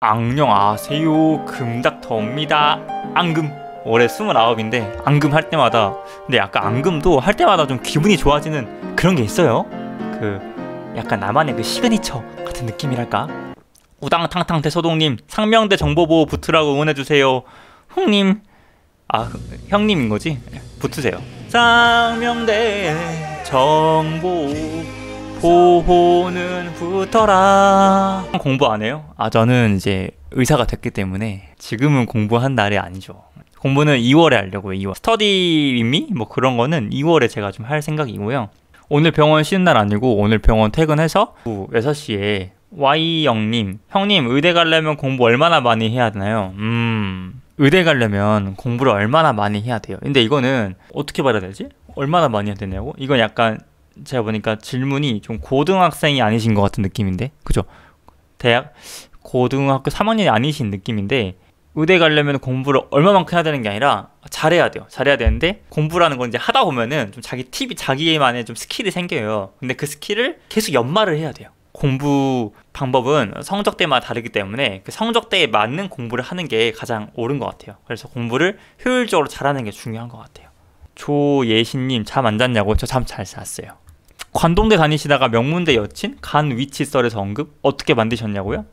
악녕 아세요 금닥터입니다 앙금 올해 29인데 앙금 할 때마다 근데 약간 앙금도 할 때마다 좀 기분이 좋아지는 그런 게 있어요 그 약간 나만의 그 시그니처 같은 느낌이랄까 우당탕탕 대소동님 상명대 정보보호 붙으라고 응원해주세요 흥님아 형님인 거지? 붙으세요 예, 상명대 정보 보호는 붙어라 공부 안 해요? 아 저는 이제 의사가 됐기 때문에 지금은 공부한 날이 아니죠 공부는 2월에 하려고요 2월 스터디 윗미? 뭐 그런 거는 2월에 제가 좀 할 생각이고요 오늘 병원 쉬는 날 아니고 오늘 병원 퇴근해서 오후 6시에 Y형님 형님 의대 가려면 공부 얼마나 많이 해야 되나요? 음... 의대 가려면 공부를 얼마나 많이 해야 돼요 근데 이거는 어떻게 봐야 되지? 얼마나 많이 해야 되냐고? 이건 약간 제가 보니까 질문이 좀 고등학생이 아니신 것 같은 느낌인데 그죠? 대학 고등학교 3학년이 아니신 느낌인데 의대 가려면 공부를 얼마만큼 해야 되는 게 아니라 잘해야 돼요. 잘해야 되는데 공부라는 건 이제 하다 보면은 좀 자기 팁이 자기만의 좀 스킬이 생겨요. 근데 그 스킬을 계속 연말을 해야 돼요. 공부 방법은 성적대마다 다르기 때문에 그 성적대에 맞는 공부를 하는 게 가장 옳은 것 같아요. 그래서 공부를 효율적으로 잘하는 게 중요한 것 같아요. 조예신님 잠 안 잤냐고? 저 잠 잘 잤어요. 관동대 다니시다가 명문대 여친? 간 위치 설에서 언급? 어떻게 만드셨냐고요?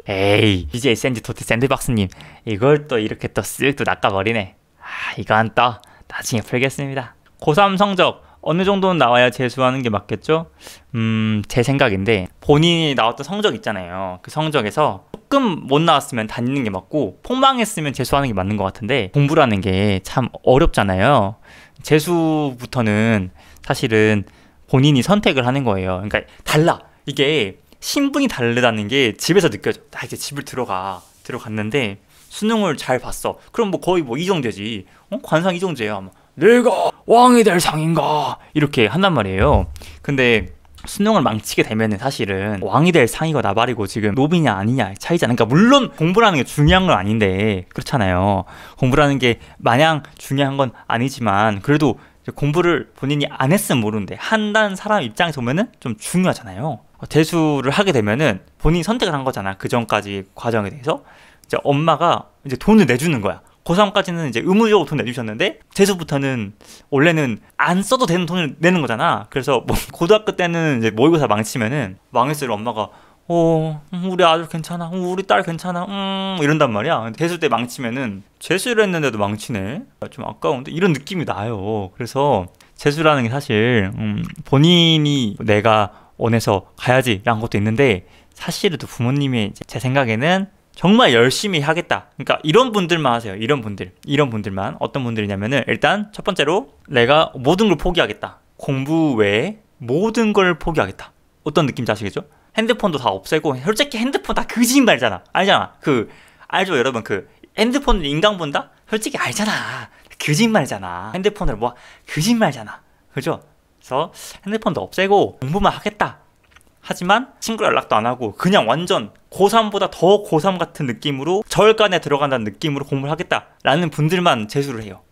에이 DJ 샌지 토티 샌드박스님 이걸 또 이렇게 또쓱또 낚아버리네 아 이건 또 나중에 풀겠습니다 고3 성적 어느 정도는 나와야 재수하는 게 맞겠죠? 음, 제 생각인데 본인이 나왔던 성적 있잖아요. 그 성적에서 조금 못 나왔으면 다니는 게 맞고 폭망했으면 재수하는 게 맞는 것 같은데 공부라는 게 참 어렵잖아요. 재수부터는 사실은 본인이 선택을 하는 거예요. 그러니까 달라. 이게 신분이 다르다는 게 집에서 느껴져. 나 아, 이제 집을 들어가. 들어갔는데 수능을 잘 봤어. 그럼 뭐 거의 뭐 이정재지. 어? 관상 이정재야. 내가 왕이 될 상인가. 이렇게 한단 말이에요. 근데 수능을 망치게 되면 사실은 왕이 될 상이고 나발이고 지금 노비냐 아니냐 차이잖아. 그러니까 물론 공부라는 게 중요한 건 아닌데 그렇잖아요. 공부라는 게 마냥 중요한 건 아니지만 그래도 공부를 본인이 안 했으면 모르는데 한다는 사람 입장에서 보면은 좀 중요하잖아요. 대수를 하게 되면은 본인이 선택을 한 거잖아. 그 전까지 과정에 대해서 이제 엄마가 이제 돈을 내주는 거야. 고3까지는 이제 의무적으로 돈 내주셨는데 대수부터는 원래는 안 써도 되는 돈을 내는 거잖아. 그래서 뭐 고등학교 때는 이제 모의고사 망치면은 망했을 엄마가 어, 음, 우리 아들 괜찮아. 음, 우리 딸 괜찮아. 음, 이런단 말이야. 재수때 망치면은 재수를 했는데도 망치네. 좀 아까운데 이런 느낌이 나요. 그래서 재수라는 게 사실 음, 본인이 내가 원해서 가야지라는 것도 있는데 사실은 부모님이 제 생각에는 정말 열심히 하겠다. 그러니까 이런 분들만 하세요. 이런 분들. 이런 분들만. 어떤 분들이냐면은 일단 첫 번째로 내가 모든 걸 포기하겠다. 공부 외에 모든 걸 포기하겠다. 어떤 느낌인지 아시겠죠? 핸드폰도 다 없애고 솔직히 핸드폰 다 거짓말잖아 그 알잖아 그 알죠 여러분 그 핸드폰 인강 본다? 솔직히 알잖아 거짓말잖아 그 핸드폰을 뭐 거짓말잖아 그 그죠? 그래서 핸드폰도 없애고 공부만 하겠다 하지만 친구 연락도 안 하고 그냥 완전 고3보다 더 고3 같은 느낌으로 저혈관에 들어간다는 느낌으로 공부를 하겠다라는 분들만 재수를 해요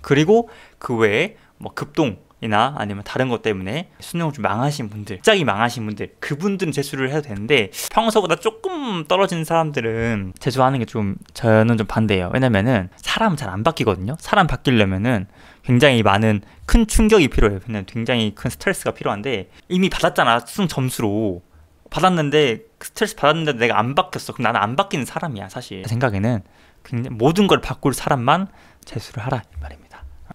그리고 그 외에 뭐 급동 이나 아니면 다른 것 때문에 수능을 좀 망하신 분들 짝이 망하신 분들 그분들은 재수를 해도 되는데 평소보다 조금 떨어진 사람들은 재수하는 게 좀 저는 좀 반대예요 왜냐면은 사람 잘 안 바뀌거든요 사람 바뀌려면은 굉장히 많은 큰 충격이 필요해요 그냥 굉장히 큰 스트레스가 필요한데 이미 받았잖아 수능 점수로 받았는데 그 스트레스 받았는데 내가 안 바뀌었어 그럼 나는 안 바뀌는 사람이야 사실 제 생각에는 굉장히 모든 걸 바꿀 사람만 재수를 하라 이 말입니다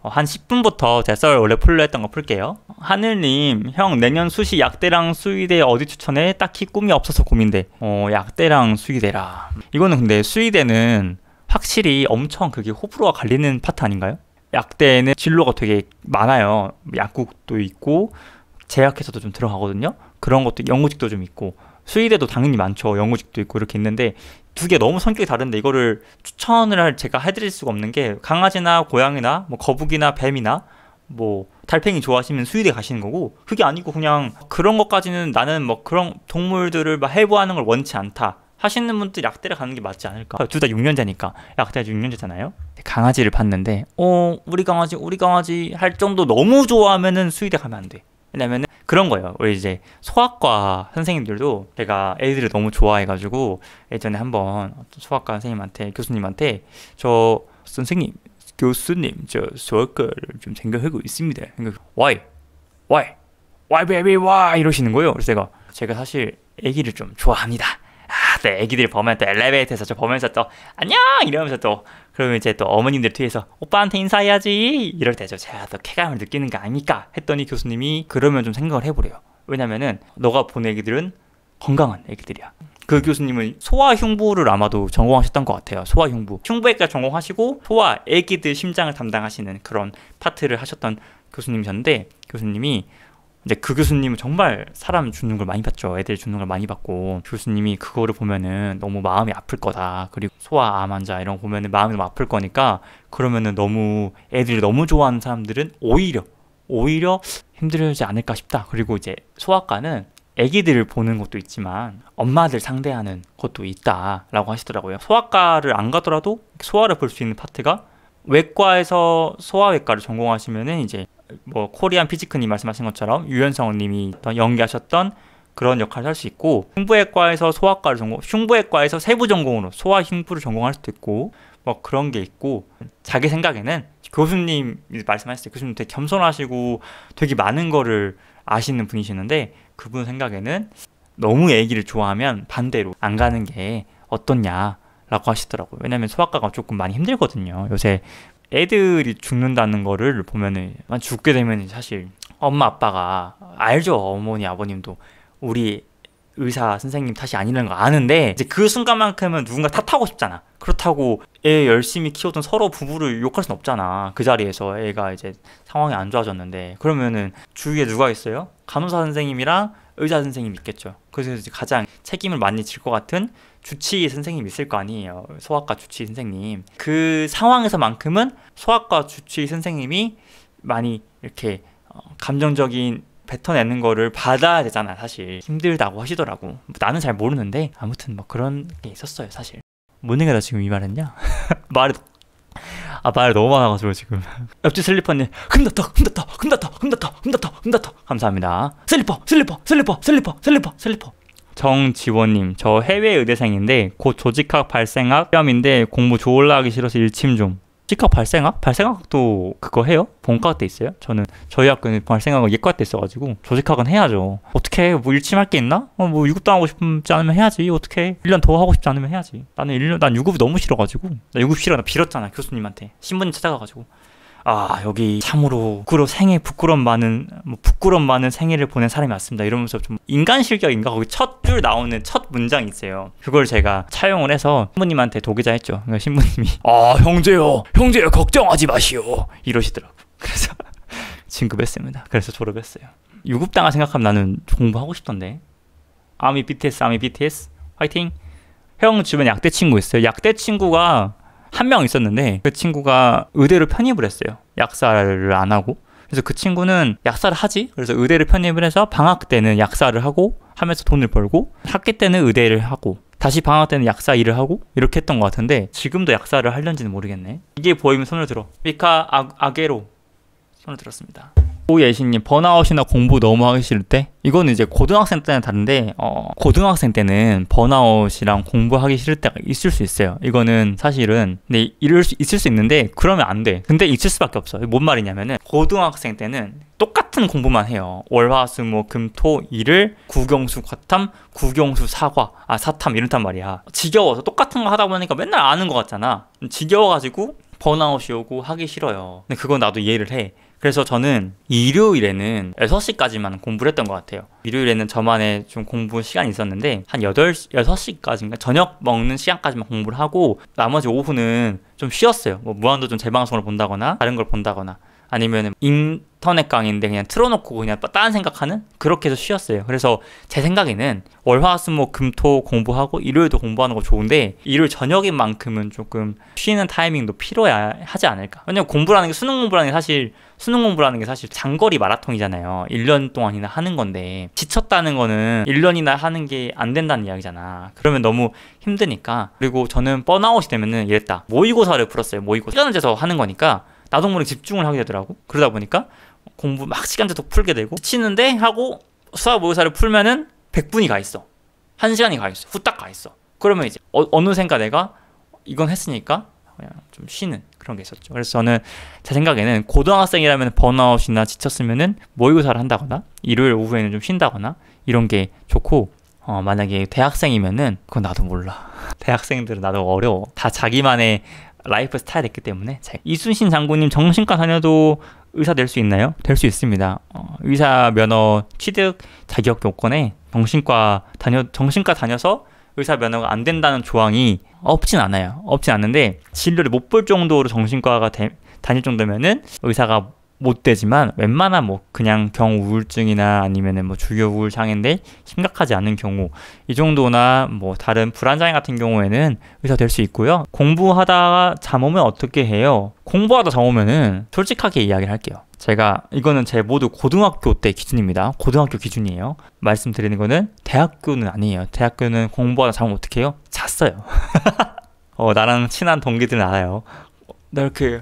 어, 한 10분부터 제썰 원래 풀려 했던 거 풀게요. 하늘님, 형 내년 수시 약대랑 수의대 어디 추천해? 딱히 꿈이 없어서 고민돼. 어, 약대랑 수의대라. 이거는 근데 수의대는 확실히 엄청 그게 호불호가 갈리는 파트 아닌가요? 약대에는 진로가 되게 많아요. 약국도 있고 제약회사도 좀 들어가거든요. 그런 것도 연구직도 좀 있고 수의대도 당연히 많죠. 영어직도 있고 이렇게 있는데 두 개 너무 성격이 다른데 이거를 추천을 할 제가 해드릴 수가 없는 게 강아지나 고양이나 뭐 거북이나 뱀이나 뭐 달팽이 좋아하시면 수의대 가시는 거고 그게 아니고 그냥 그런 것까지는 나는 뭐 그런 동물들을 막 해부하는 걸 원치 않다 하시는 분들 약대를 가는 게 맞지 않을까 둘 다 6년제니까 약대 가 6년제잖아요 강아지를 봤는데 어 우리 강아지 우리 강아지 할 정도 너무 좋아하면은 수의대 가면 안돼 왜냐면 그런 거예요. 우리 이제 소아과 선생님들도 제가 애들을 너무 좋아해가지고 예전에 한번 소아과 선생님한테 교수님한테 저 선생님 교수님 저 소아과를 좀 생각하고 있습니다. why why why baby why 이러시는 거예요. 그래서 제가 제가 사실 애기를 좀 좋아합니다. 또 네, 애기들이 범면 또 엘리베이터에서 저 보면서 또 안녕 이러면서 또 그러면 이제 또 어머님들 뒤에서 오빠한테 인사해야지 이럴 때죠 제가 또 쾌감을 느끼는 거 아닙니까 했더니 교수님이 그러면 좀 생각을 해보래요 왜냐면은 너가 본 애기들은 건강한 애기들이야 그 교수님은 소아 흉부를 아마도 전공하셨던 것 같아요. 소아 흉부. 흉부외과 전공하시고 소아 애기들 심장을 담당하시는 그런 파트를 하셨던 교수님이셨는데 교수님이 이제 그 교수님은 정말 사람 죽는 걸 많이 봤죠. 애들 죽는 걸 많이 봤고 교수님이 그거를 보면은 너무 마음이 아플 거다. 그리고 소아암 환자 이런 거 보면은 마음이 너무 아플 거니까 그러면은 너무 애들이 너무 좋아하는 사람들은 오히려 오히려 힘들지 않을까 싶다. 그리고 이제 소아과는 애기들을 보는 것도 있지만 엄마들 상대하는 것도 있다라고 하시더라고요. 소아과를 안 가더라도 소아를 볼 수 있는 파트가 외과에서 소아외과를 전공하시면은 이제 뭐 코리안 피지크님 말씀하신 것처럼 유연성님이 연기하셨던 그런 역할을 할 수 있고 흉부외과에서 소아과를 전공, 흉부외과에서 세부 전공으로 소아 흉부를 전공할 수도 있고 뭐 그런 게 있고 자기 생각에는 교수님 말씀하셨을때 교수님 되게 겸손하시고 되게 많은 거를 아시는 분이시는데 그분 생각에는 너무 애기를 좋아하면 반대로 안 가는 게 어떻냐라고 하시더라고요. 왜냐면 소아과가 조금 많이 힘들거든요. 요새 애들이 죽는다는 거를 보면은 죽게 되면 사실 엄마 아빠가 알죠 어머니 아버님도 우리 의사 선생님 탓이 아니라는 거 아는데 이제 그 순간만큼은 누군가 탓하고 싶잖아 그렇다고 애 열심히 키웠던 서로 부부를 욕할 순 없잖아 그 자리에서 애가 이제 상황이 안 좋아졌는데 그러면은 주위에 누가 있어요? 간호사 선생님이랑 의사 선생님 있겠죠. 그래서 이제 가장 책임을 많이 질 것 같은 주치의 선생님 있을 거 아니에요. 소아과 주치의 선생님. 그 상황에서만큼은 소아과 주치의 선생님이 많이 이렇게 어, 감정적인 뱉어내는 거를 받아야 되잖아 사실 힘들다고 하시더라고 나는 잘 모르는데 아무튼 뭐 그런 게 있었어요 사실 뭐내가나 지금 이 말했냐 말을 아, 말 너무 많아가지고 지금. 옆집 슬리퍼님, 흠다다, 흠다다, 흠다다, 흠다다, 흠다다, 흠다다. 감사합니다. 슬리퍼, 슬리퍼, 슬리퍼, 슬리퍼, 슬리퍼, 슬리퍼. 정지원님, 저 해외 의대생인데 곧 조직학 발생학 시험인데 공부 좋을라 하기 싫어서 일침 좀. 직학 발생학? 발생학도 그거 해요? 본과 때 있어요? 저는 저희 학교는 발생학은 예과 때 있어가지고 조직학은 해야죠. 어떻게 뭐 일침할 게 있나? 어, 뭐 유급도 하고 싶지 않으면 해야지. 어떻게 해? 1년 더 하고 싶지 않으면 해야지. 나는 1년, 난 유급이 너무 싫어가지고. 나 유급 싫어. 나 빌었잖아. 교수님한테. 신부님 찾아가가지고. 아 여기 참으로 부끄러 생애 부끄럼 많은 뭐 부끄럼 많은 생애를 보낸 사람이 왔습니다 이러면서 좀 인간 실격인가 거기 첫 줄 나오는 첫 문장 있어요 그걸 제가 차용을 해서 신부님한테 도기자 했죠 그러니까 신부님이 아 형제요 형제요 걱정하지 마시오 이러시더라고 그래서 진급했습니다 그래서 졸업했어요 유급당한 생각하면 나는 공부하고 싶던데 아미 BTS 아미 BTS 화이팅 형 주변 약대 친구 있어요 약대 친구가 한명 있었는데 그 친구가 의대를 편입을 했어요. 약사를 안 하고. 그래서 그 친구는 약사를 하지. 그래서 의대를 편입을 해서 방학 때는 약사를 하고 하면서 돈을 벌고 학기 때는 의대를 하고 다시 방학 때는 약사 일을 하고 이렇게 했던 것 같은데 지금도 약사를 할런지는 모르겠네. 이게 보이면 손을 들어. 미카 아, 아게로 손을 들었습니다. 오예신님 번아웃이나 공부 너무 하기 싫을 때 이거는 이제 고등학생 때는 다른데 어, 고등학생 때는 번아웃이랑 공부하기 싫을 때가 있을 수 있어요 이거는 사실은 근데 네, 이럴 수 있을 수 있는데 그러면 안 돼 근데 있을 수밖에 없어 뭔 말이냐면은 고등학생 때는 똑같은 공부만 해요 월화수목금토 뭐, 일을 구경수 과탐 구경수 사과 아 사탐 이런단 말이야 지겨워서 똑같은 거 하다 보니까 맨날 아는 것 같잖아 지겨워가지고 번아웃이 오고 하기 싫어요. 근데 그건 나도 이해를 해. 그래서 저는 일요일에는 6시까지만 공부를 했던 것 같아요. 일요일에는 저만의 좀 공부 시간이 있었는데 한 8, 6시까지인가 저녁 먹는 시간까지만 공부를 하고 나머지 오후는 좀 쉬었어요. 뭐 무한도전 재방송을 본다거나 다른 걸 본다거나 아니면 인, 인터넷 강의인데 그냥 틀어놓고 그냥 딴 생각하는 그렇게 해서 쉬었어요. 그래서 제 생각에는 월화수목 금토 공부하고 일요일도 공부하는 거 좋은데 일요일 저녁인 만큼은 조금 쉬는 타이밍도 필요해 하지 않을까. 왜냐면 공부라는 게 수능 공부라는 게 사실 수능 공부라는 게 사실 장거리 마라톤이잖아요. 1년 동안이나 하는 건데 지쳤다는 거는 1년이나 하는 게 안 된다는 이야기잖아. 그러면 너무 힘드니까. 그리고 저는 번아웃이 되면은 이랬다. 모의고사를 풀었어요. 모의고사. 시간을 재서 하는 거니까 나동물르 집중을 하게 되더라고. 그러다 보니까 공부 막 시간 제독 풀게 되고 치는데 하고 수학 모의사를 풀면은 100분이 가 있어. 한시간이가 있어. 후딱 가 있어. 그러면 이제 어, 느샌가 내가 이건 했으니까 그냥 좀 쉬는 그런 게 있었죠. 그래서 저는 제 생각에는 고등학생이라면 번아웃이나 지쳤으면은 모의고사를 한다거나 일요일 오후에는 좀 쉰다거나 이런 게 좋고 어, 만약에 대학생이면은 그건 나도 몰라. 대학생들은 나도 어려워. 다 자기만의 라이프 스타일이 있기 때문에 이순신 장군님 정신과 다녀도 의사 될 수 있나요? 될 수 있습니다. 어, 의사 면허 취득 자격 요건에 정신과 다녀 정신과 다녀서 의사 면허가 안 된다는 조항이 없진 않아요. 없진 않은데 진료를 못 볼 정도로 정신과가 되, 다닐 정도면은 의사가 못 되지만 웬만한 뭐 그냥 경 우울증이나 아니면은 뭐 주요 우울 장애인데 심각하지 않은 경우 이 정도나 뭐 다른 불안 장애 같은 경우에는 의사 될 수 있고요. 공부하다 잠 오면 어떻게 해요? 공부하다 잠 오면은 솔직하게 이야기를 할게요. 제가 이거는 제 모두 고등학교 때 기준입니다. 고등학교 기준이에요. 말씀드리는 거는 대학교는 아니에요. 대학교는 공부하다 잠 오면 어떻게 해요? 잤어요. 어, 나랑 친한 동기들은 알아요. 어, 나 이렇게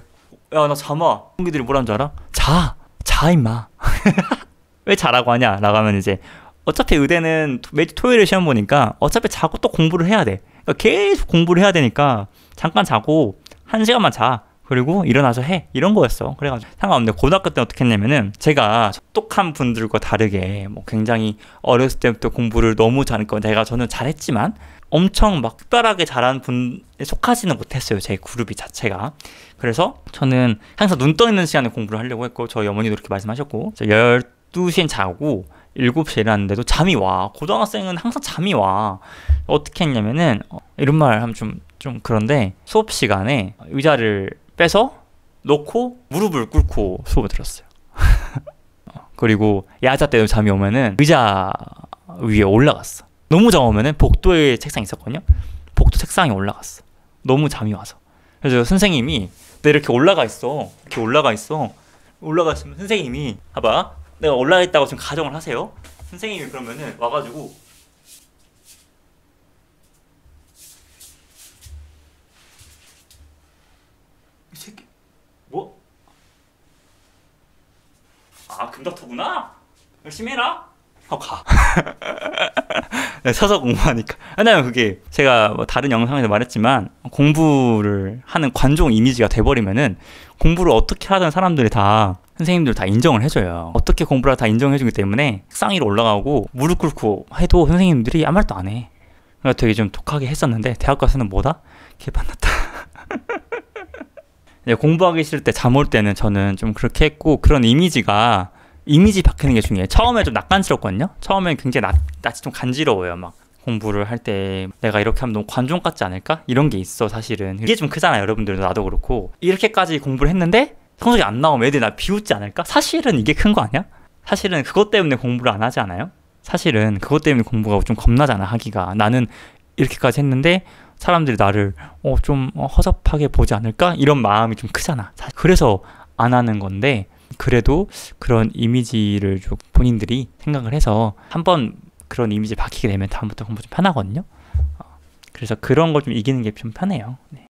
야나 잠아 홍기들이 뭐라는 줄 알아? 자! 자 임마 왜 자라고 하냐? 나가면 이제 어차피 의대는 매주 토요일에 시험 보니까 어차피 자고 또 공부를 해야 돼 그러니까 계속 공부를 해야 되니까 잠깐 자고 한 시간만 자 그리고 일어나서 해 이런 거였어 그래가지고 상관없는데 고등학교 때 어떻게 했냐면은 제가 똑똑한 분들과 다르게 뭐 굉장히 어렸을 때부터 공부를 너무 잘했고 내가 저는 잘했지만 엄청 막다르게 잘하 분에 속하지는 못했어요. 제 그룹이 자체가. 그래서 저는 항상 눈 떠 있는 시간에 공부를 하려고 했고 저희 어머니도 그렇게 말씀하셨고 12시엔 자고 7시에 일하는데도 잠이 와. 고등학생은 항상 잠이 와. 어떻게 했냐면은 어, 이런 말 하면 좀, 좀 그런데 수업 시간에 의자를 빼서 놓고 무릎을 꿇고 수업을 들었어요. 어, 그리고 야자 때도 잠이 오면은 의자 위에 올라갔어. 너무 잠오면은 복도에 책상 있었거든요. 복도 책상에 올라갔어. 너무 잠이 와서. 그래서 선생님이 나 이렇게 올라가 있어. 이렇게 올라가 있어. 올라가 있으면 선생님이 봐봐. 내가 올라가 있다고 지금 가정을 하세요. 선생님이 그러면은 와가지고 이 새끼 뭐? 아 금닥터구나. 열심히 해라. 하고 가. 네, 서서 공부하니까. 왜냐면 아, 그게 제가 뭐 다른 영상에서 말했지만 공부를 하는 관종 이미지가 돼버리면은 공부를 어떻게 하든 사람들이 다 선생님들 다 인정을 해줘요. 어떻게 공부를 다 인정해주기 때문에 책상 위로 올라가고 무릎 꿇고 해도 선생님들이 아무 말도 안 해. 그러니 되게 좀 독하게 했었는데 대학 가서는 뭐다? 개판났다. 공부하기 싫을 때, 잠올 때는 저는 좀 그렇게 했고 그런 이미지가 이미지 바뀌는 게 중요해. 처음에 좀 낯간지럽거든요. 처음엔 굉장히 낯, 낯이 좀 간지러워요. 막 공부를 할 때 내가 이렇게 하면 너무 관종 같지 않을까? 이런 게 있어 사실은. 이게 좀 크잖아요. 여러분들도 나도 그렇고 이렇게까지 공부를 했는데 성적이 안 나오면 애들이 나 비웃지 않을까? 사실은 이게 큰 거 아니야? 사실은 그것 때문에 공부를 안 하지 않아요? 사실은 그것 때문에 공부가 좀 겁나잖아 하기가. 나는 이렇게까지 했는데 사람들이 나를 어, 좀 어, 허접하게 보지 않을까? 이런 마음이 좀 크잖아. 그래서 안 하는 건데 그래도 그런 이미지를 좀 본인들이 생각을 해서 한번 그런 이미지 박히게 되면 다음부터 공부 좀 편하거든요. 어, 그래서 그런 걸 좀 이기는 게 좀 편해요. 네.